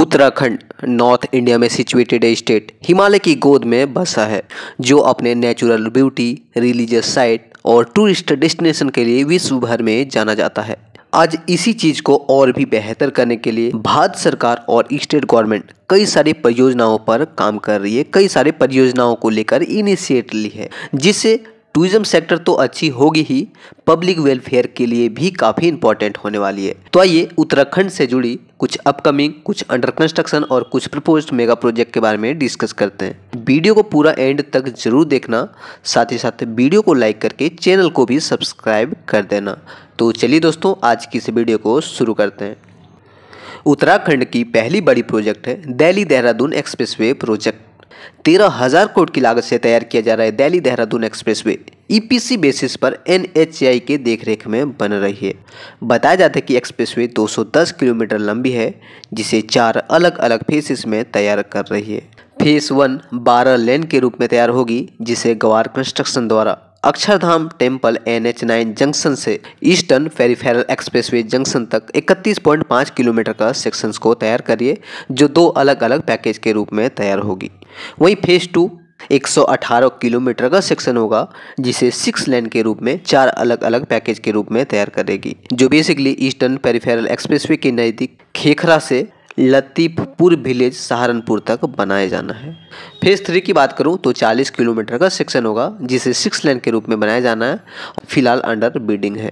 Uttarakhand north India में situated state Himalaya की गोद में बसा है जो अपने नेचुरल ब्यूटी रिलीजियस साइट और टूरिस्ट डेस्टिनेशन के लिए विश्व भर में जाना जाता है आज इसी चीज़ को और भी बेहतर करने के लिए भारत सरकार और स्टेट गवर्नमेंट कई सारी परियोजनाओं पर काम कर रही है कई सारे परियोजनाओं को लेकर इनिशिएट ली है जिससे टूरिज्म सेक्टर तो अच्छी होगी ही पब्लिक वेलफेयर के लिए भी काफ़ी इंपॉर्टेंट होने वाली है तो आइए उत्तराखंड से जुड़ी कुछ अपकमिंग कुछ अंडर कंस्ट्रक्शन और कुछ प्रपोज मेगा प्रोजेक्ट के बारे में डिस्कस करते हैं वीडियो को पूरा एंड तक जरूर देखना साथ ही साथ वीडियो को लाइक करके चैनल को भी सब्सक्राइब कर देना तो चलिए दोस्तों आज की इस वीडियो को शुरू करते हैं उत्तराखंड की पहली बड़ी प्रोजेक्ट है दिल्ली देहरादून एक्सप्रेस प्रोजेक्ट तेरह हज़ार करोड़ की लागत से तैयार किया जा रहा है Delhi Dehradun expressway EPC e basis पर एनएचआई के देखरेख में बन रही है बताया जाता है कि एक्सप्रेसवे 210 किलोमीटर लंबी है जिसे चार अलग अलग फेसिस में तैयार कर रही है फेस वन बारह लेन के रूप में तैयार होगी जिसे गवार कंस्ट्रक्शन द्वारा Akshardham temple N H nine junction से ईस्टर्न फेरीफेरल एक्सप्रेसवे जंक्शन तक 31.5 किलोमीटर का सेक्शंस को तैयार करिए जो दो अलग अलग पैकेज के रूप में तैयार होगी वहीं फेज़ टू 118 किलोमीटर का सेक्शन होगा जिसे सिक्स लेन के रूप में चार अलग अलग पैकेज के रूप में तैयार करेगी जो बेसिकली ईस्टर्न पेरीफेरल एक्सप्रेसवे के नज़दीक खेखरा से लतीफपुर विलेज सहारनपुर तक बनाए जाना है फेज़ थ्री की बात करूं तो 40 किलोमीटर का सेक्शन होगा जिसे सिक्स लेन के रूप में बनाया जाना है फिलहाल अंडर बिल्डिंग है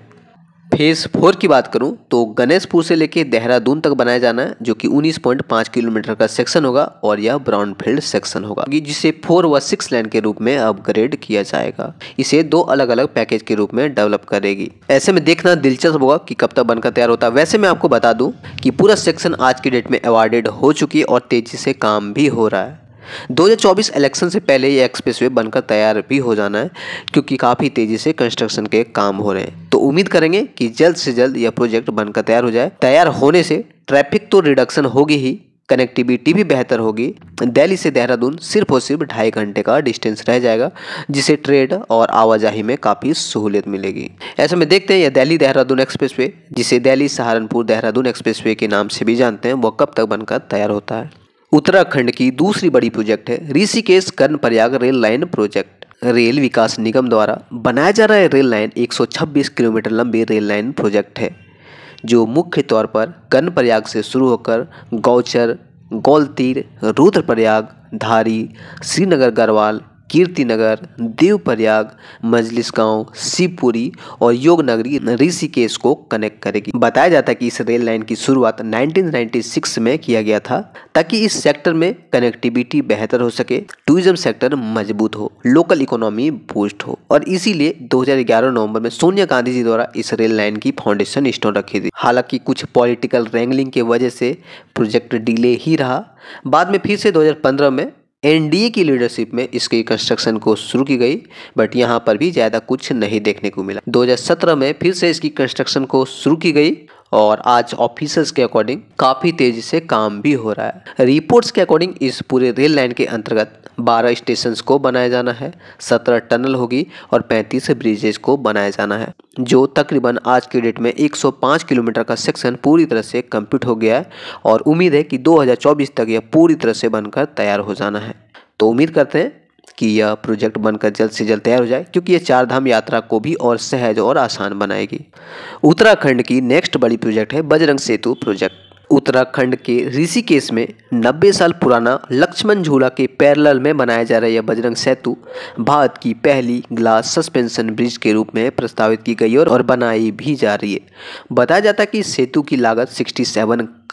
फेज़ फोर की बात करूं तो गणेशपुर से लेकर देहरादून तक बनाया जाना है जो कि 19.5 किलोमीटर का सेक्शन होगा और यह ब्राउन फील्ड सेक्शन होगा जिसे फोर व सिक्स लेन के रूप में अपग्रेड किया जाएगा इसे दो अलग अलग पैकेज के रूप में डेवलप करेगी ऐसे में देखना दिलचस्प होगा कि कब तक बनकर तैयार होता है वैसे मैं आपको बता दूँ कि पूरा सेक्शन आज की डेट में अवार्डेड हो चुकी है और तेजी से काम भी हो रहा है 2024 इलेक्शन से पहले ये एक्सप्रेसवे बनकर तैयार भी हो जाना है क्योंकि काफ़ी तेज़ी से कंस्ट्रक्शन के काम हो रहे हैं तो उम्मीद करेंगे कि जल्द से जल्द यह प्रोजेक्ट बनकर तैयार हो जाए तैयार होने से ट्रैफिक तो रिडक्शन होगी ही कनेक्टिविटी भी बेहतर होगी दिल्ली से देहरादून सिर्फ और सिर्फ ढाई घंटे का डिस्टेंस रह जाएगा जिसे ट्रेड और आवाजाही में काफ़ी सहूलियत मिलेगी ऐसे में देखते हैं यह दिल्ली देहरादून एक्सप्रेसवे जिसे दिल्ली सहारनपुर देहरादून एक्सप्रेसवे के नाम से भी जानते हैं वह कब तक बनकर तैयार होता है उत्तराखंड की दूसरी बड़ी प्रोजेक्ट है Rishikesh Karn rail line project rail Vikas Nigam द्वारा बनाया जा रहा रेल लाइन 126 किलोमीटर लंबी रेल लाइन प्रोजेक्ट है जो मुख्य तौर पर कर्णप्रयाग से शुरू होकर गौचर गौलतीर रुद्रप्रयाग धारी श्रीनगर गढ़वाल कीर्ति नगर देवप्रयाग मजलिस गांव शिवपुरी और योग नगरी ऋषिकेश को कनेक्ट करेगी बताया जाता है कि इस रेल लाइन की शुरुआत 1996 में किया गया था ताकि इस सेक्टर में कनेक्टिविटी बेहतर हो सके टूरिज्म सेक्टर मजबूत हो लोकल इकोनॉमी बूस्ट हो और इसीलिए 2011 नवंबर में सोनिया गांधी जी द्वारा इस रेल लाइन की फाउंडेशन स्टोन रखी थी हालांकि कुछ पॉलिटिकल रैंगलिंग के वजह से प्रोजेक्ट डिले ही रहा बाद में फिर से 2015 में एनडीए की लीडरशिप में इसके कंस्ट्रक्शन को शुरू की गई बट यहाँ पर भी ज़्यादा कुछ नहीं देखने को मिला 2017 में फिर से इसकी कंस्ट्रक्शन को शुरू की गई और आज ऑफिसर्स के अकॉर्डिंग काफ़ी तेज़ी से काम भी हो रहा है रिपोर्ट्स के अकॉर्डिंग इस पूरे रेल लाइन के अंतर्गत 12 स्टेशन को बनाया जाना है 17 टनल होगी और 35 ब्रिजेज को बनाया जाना है जो तकरीबन आज के डेट में 105 किलोमीटर का सेक्शन पूरी तरह से कंप्लीट हो गया है और उम्मीद है कि 2024 तक यह पूरी तरह से बनकर तैयार हो जाना है तो उम्मीद करते हैं कि यह प्रोजेक्ट बनकर जल्द से जल्द तैयार हो जाए क्योंकि यह चार धाम यात्रा को भी और सहज और आसान बनाएगी उत्तराखंड की नेक्स्ट बड़ी प्रोजेक्ट है बजरंग सेतु प्रोजेक्ट उत्तराखंड के ऋषिकेश में 90 साल पुराना लक्ष्मण झूला के पैरेलल में बनाया जा रहा यह बजरंग सेतु भारत की पहली ग्लास सस्पेंशन ब्रिज के रूप में प्रस्तावित की गई और बनाई भी जा रही है बताया जाता है कि सेतु की लागत 67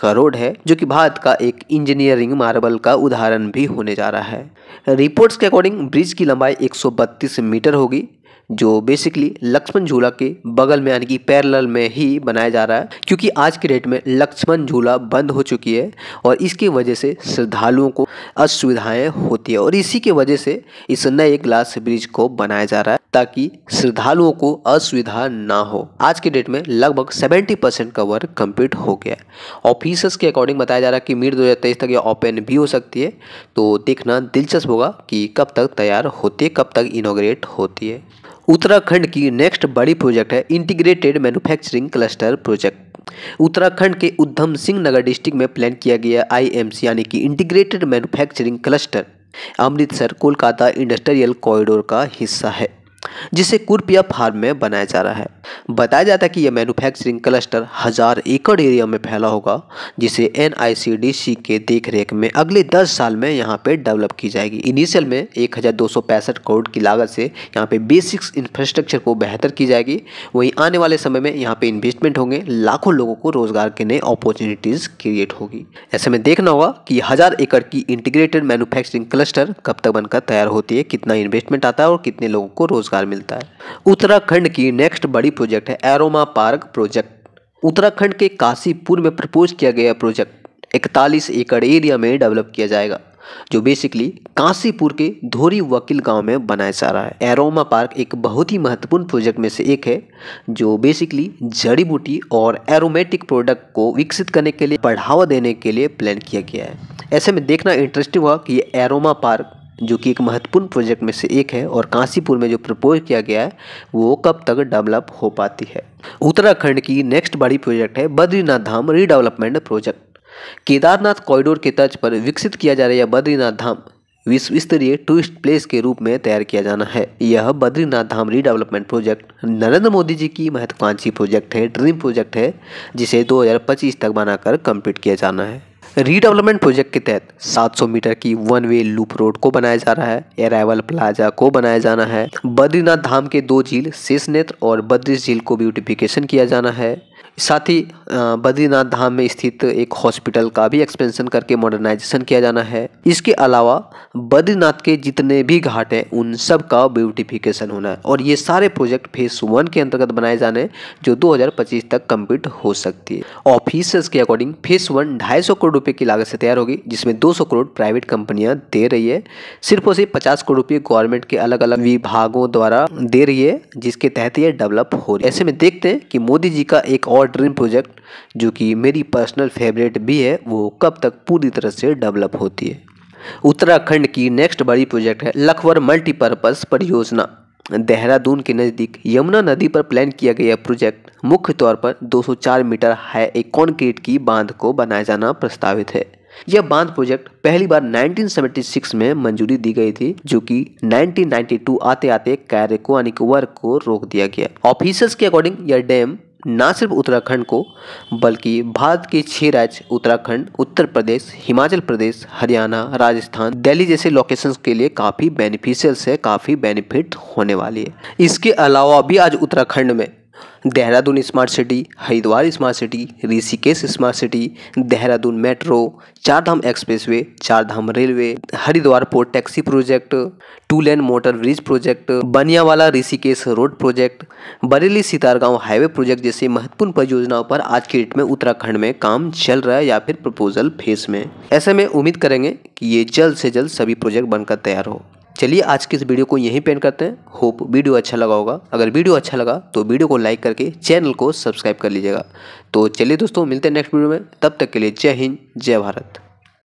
करोड़ है जो कि भारत का एक इंजीनियरिंग मार्बल का उदाहरण भी होने जा रहा है रिपोर्ट्स के अकॉर्डिंग ब्रिज की लंबाई एक मीटर होगी जो बेसिकली लक्ष्मण झूला के बगल में यानी कि पैरल में ही बनाया जा रहा है क्योंकि आज के डेट में लक्ष्मण झूला बंद हो चुकी है और इसकी वजह से श्रद्धालुओं को असुविधाएं होती है और इसी के वजह से इस नए ग्लास ब्रिज को बनाया जा रहा है ताकि श्रद्धालुओं को असुविधा ना हो आज के डेट में लगभग 70 परसेंट का वर्क कंप्लीट हो गया है ऑफिसर्स के अकॉर्डिंग बताया जा रहा है कि मीर 2023 तक ये ओपन भी हो सकती है तो देखना दिलचस्प होगा कि कब तक तैयार होती है कब तक इनोग्रेट होती है उत्तराखंड की नेक्स्ट बड़ी प्रोजेक्ट है integrated manufacturing cluster project Uttarakhand के उधम सिंह नगर डिस्ट्रिक्ट में प्लान किया गया आईएमसी यानी कि integrated manufacturing cluster Amritsar Kolkata industrial corridor का हिस्सा है जिसे कुरपिया फार्म में बनाया जा रहा है बताया जाता है कि यह मैन्युफैक्चरिंग क्लस्टर हजार एकड़ एरिया में फैला होगा जिसे एन के देखरेख में अगले 10 साल में यहाँ पे डेवलप की जाएगी इनिशियल में एक करोड़ की लागत से यहाँ पे बेसिक्स इंफ्रास्ट्रक्चर को बेहतर की जाएगी वहीं आने वाले समय में यहाँ पे इन्वेस्टमेंट होंगे लाखों लोगों को रोजगार के नए अपॉर्चुनिटीज़ क्रिएट होगी ऐसे में देखना होगा कि हज़ार एकड़ की इंटीग्रेटेड मैन्युफैक्चरिंग क्लस्टर कब तक बनकर तैयार होती है कितना इन्वेस्टमेंट आता है और कितने लोगों को रोजगार पुरस्कार मिलता है उत्तराखंड की नेक्स्ट बड़ी प्रोजेक्ट है एरोमा पार्क प्रोजेक्ट उत्तराखंड के काशीपुर में प्रपोज किया गया प्रोजेक्ट इकतालीस एकड़ एरिया में डेवलप किया जाएगा जो बेसिकली काशीपुर के धोरी वकील गांव में बनाया जा रहा है एरोमा पार्क एक बहुत ही महत्वपूर्ण प्रोजेक्ट में से एक है जो बेसिकली जड़ी बूटी और एरोमेटिक प्रोडक्ट को विकसित करने के लिए बढ़ावा देने के लिए प्लान किया गया है ऐसे में देखना इंटरेस्टिंग हुआ कि ये एरोमा पार्क जो कि एक महत्वपूर्ण प्रोजेक्ट में से एक है और काशीपुर में जो प्रपोज किया गया है वो कब तक डेवलप हो पाती है उत्तराखंड की नेक्स्ट बड़ी प्रोजेक्ट है Badrinath Dham redevelopment project Kedarnath corridor के तर्ज पर विकसित किया जा रहा है बद्रीनाथ धाम विश्व स्तरीय टूरिस्ट प्लेस के रूप में तैयार किया जाना है यह बद्रीनाथ धाम रीडेवलपमेंट प्रोजेक्ट नरेंद्र मोदी जी की महत्वाकांक्षी प्रोजेक्ट है ड्रीम प्रोजेक्ट है जिसे 2025 तक बनाकर कंप्लीट किया जाना है रीडेवलपमेंट प्रोजेक्ट के तहत 700 मीटर की वन वे लूप रोड को बनाया जा रहा है एरावल प्लाजा को बनाया जाना है बद्रीनाथ धाम के दो झील शेष और बद्री झील को ब्यूटिफिकेशन किया जाना है साथ ही बद्रीनाथ धाम में स्थित एक हॉस्पिटल का भी एक्सपेंशन करके मॉडर्नाइजेशन किया जाना है इसके अलावा बद्रीनाथ के जितने भी घाट हैं उन सब का ब्यूटिफिकेशन होना है और ये सारे प्रोजेक्ट फेस वन के अंतर्गत बनाए जाने जो 2025 तक कंप्लीट हो सकती है ऑफिसर्स के अकॉर्डिंग फेस वन ढाई करोड़ रुपये की लागत से तैयार होगी जिसमें दो करोड़ प्राइवेट कंपनियाँ दे रही है सिर्फ और सिर्फ पचास करोड़ रुपये गवर्नमेंट के अलग अलग विभागों द्वारा दे रही है जिसके तहत यह डेवलप हो रही है ऐसे में देखते हैं कि मोदी जी का एक और और ड्रीम प्रोजेक्ट जो कि मेरी पर्सनल फेवरेट भी है वो कब तक पूरी तरह से डेवलप होती है उत्तराखंड की नेक्स्ट बड़ी प्रोजेक्ट है लखवर मल्टीपर्पज़ परियोजना देहरादून के नज़दीक यमुना नदी पर प्लान किया गया प्रोजेक्ट मुख्य तौर पर 204 मीटर हाई एक कॉन्क्रीट की बांध को बनाया जाना प्रस्तावित है यह बांध प्रोजेक्ट पहली बार 1976 में मंजूरी दी गई थी जो कि 1992 आते आते कार्य को यानी वर्क को रोक दिया गया ऑफिसर्स के अकॉर्डिंग यह डैम ना सिर्फ उत्तराखंड को बल्कि भारत के छह राज्य उत्तराखंड उत्तर प्रदेश हिमाचल प्रदेश हरियाणा राजस्थान दिल्ली जैसे लोकेशंस के लिए काफ़ी बेनिफिशियल है काफ़ी बेनिफिट होने वाली है इसके अलावा भी आज उत्तराखंड में Dehradun smart city Haridwar smart city Rishikesh smart city Dehradun metro Chardham expressway Chardham railway Haridwar port taxi project two lane motor bridge project Baniyawala Rishikesh road project Bareilly Sitargaon highway project जैसे महत्वपूर्ण परियोजनाओं पर आज की डेट में उत्तराखंड में काम चल रहा है या फिर प्रपोजल फेस में ऐसे में उम्मीद करेंगे कि ये जल्द से जल्द सभी प्रोजेक्ट बनकर तैयार हो चलिए आज के इस वीडियो को यहीं पेंट करते हैं होप वीडियो अच्छा लगा होगा अगर वीडियो अच्छा लगा तो वीडियो को लाइक करके चैनल को सब्सक्राइब कर लीजिएगा तो चलिए दोस्तों मिलते हैं नेक्स्ट वीडियो में तब तक के लिए जय हिंद जय भारत